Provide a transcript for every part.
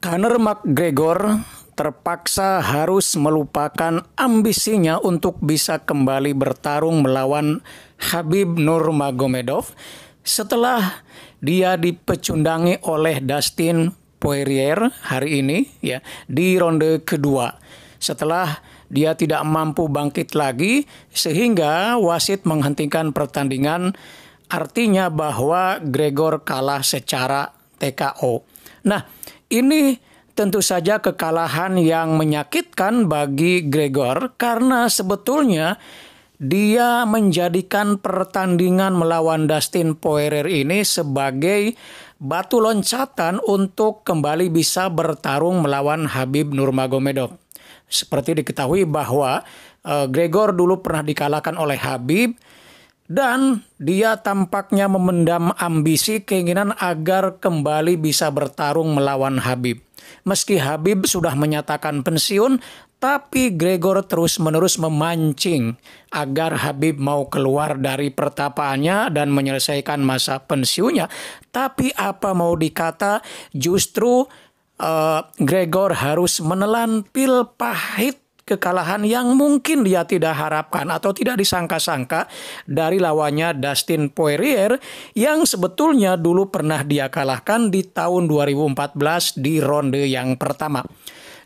Conor McGregor terpaksa harus melupakan ambisinya untuk bisa kembali bertarung melawan Habib Nurmagomedov setelah dia dipecundangi oleh Dustin Poirier hari ini ya di ronde kedua. Setelah dia tidak mampu bangkit lagi sehingga wasit menghentikan pertandingan artinya bahwa Gregor kalah secara TKO. Nah, ini tentu saja kekalahan yang menyakitkan bagi Gregor karena sebetulnya dia menjadikan pertandingan melawan Dustin Poirier ini sebagai batu loncatan untuk kembali bisa bertarung melawan Habib Nurmagomedov. Seperti diketahui bahwa eh, Gregor dulu pernah dikalahkan oleh Habib, dan dia tampaknya memendam ambisi keinginan agar kembali bisa bertarung melawan Habib. Meski Habib sudah menyatakan pensiun, tapi Gregor terus-menerus memancing agar Habib mau keluar dari pertapaannya dan menyelesaikan masa pensiunnya. Tapi apa mau dikata, justru uh, Gregor harus menelan pil pahit kekalahan yang mungkin dia tidak harapkan atau tidak disangka-sangka dari lawannya Dustin Poirier yang sebetulnya dulu pernah dia kalahkan di tahun 2014 di ronde yang pertama.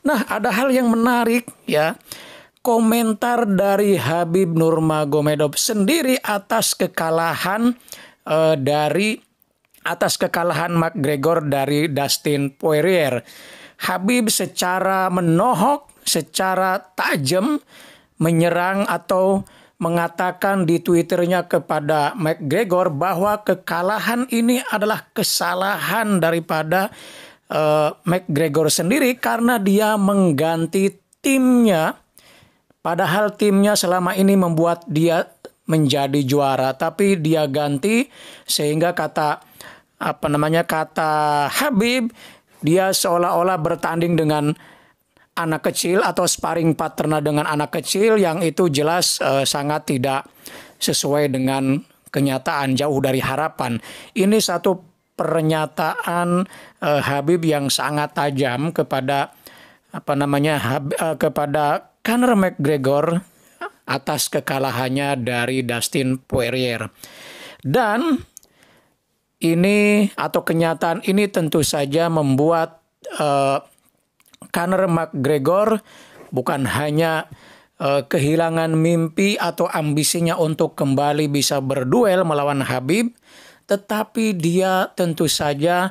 Nah, ada hal yang menarik ya komentar dari Habib Nurmagomedov sendiri atas kekalahan eh, dari atas kekalahan McGregor dari Dustin Poirier. Habib secara menohok secara tajam menyerang atau mengatakan di Twitternya kepada McGregor bahwa kekalahan ini adalah kesalahan daripada uh, McGregor sendiri karena dia mengganti timnya padahal timnya selama ini membuat dia menjadi juara tapi dia ganti sehingga kata apa namanya kata Habib dia seolah-olah bertanding dengan anak kecil atau sparring partner dengan anak kecil yang itu jelas uh, sangat tidak sesuai dengan kenyataan jauh dari harapan. Ini satu pernyataan uh, Habib yang sangat tajam kepada apa namanya Hab, uh, kepada Conor McGregor atas kekalahannya dari Dustin Poirier. Dan ini atau kenyataan ini tentu saja membuat uh, Conor McGregor bukan hanya uh, kehilangan mimpi atau ambisinya untuk kembali bisa berduel melawan Habib, tetapi dia tentu saja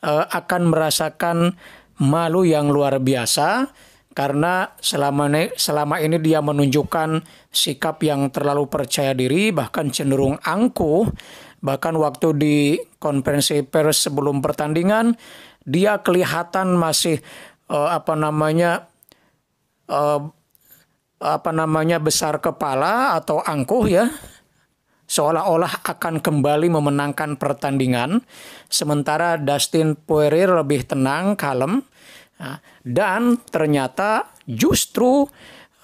uh, akan merasakan malu yang luar biasa karena selama ini, selama ini dia menunjukkan sikap yang terlalu percaya diri bahkan cenderung angkuh bahkan waktu di konferensi pers sebelum pertandingan dia kelihatan masih uh, apa namanya uh, apa namanya besar kepala atau angkuh ya seolah-olah akan kembali memenangkan pertandingan sementara Dustin Poirier lebih tenang kalem nah, dan ternyata justru uh,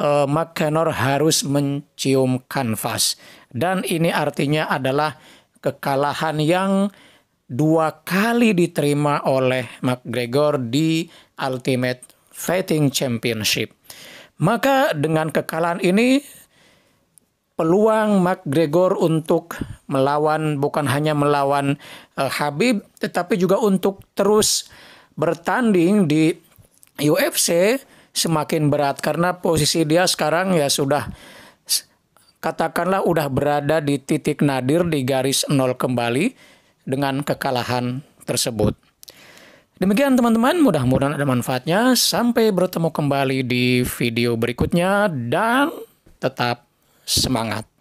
eh, McKenor harus mencium kanvas dan ini artinya adalah kekalahan yang dua kali diterima oleh McGregor di Ultimate Fighting Championship. Maka dengan kekalahan ini peluang McGregor untuk melawan bukan hanya melawan uh, Habib tetapi juga untuk terus bertanding di UFC semakin berat karena posisi dia sekarang ya sudah katakanlah udah berada di titik nadir di garis nol kembali dengan kekalahan tersebut. Demikian teman-teman, mudah-mudahan ada manfaatnya. Sampai bertemu kembali di video berikutnya dan tetap semangat.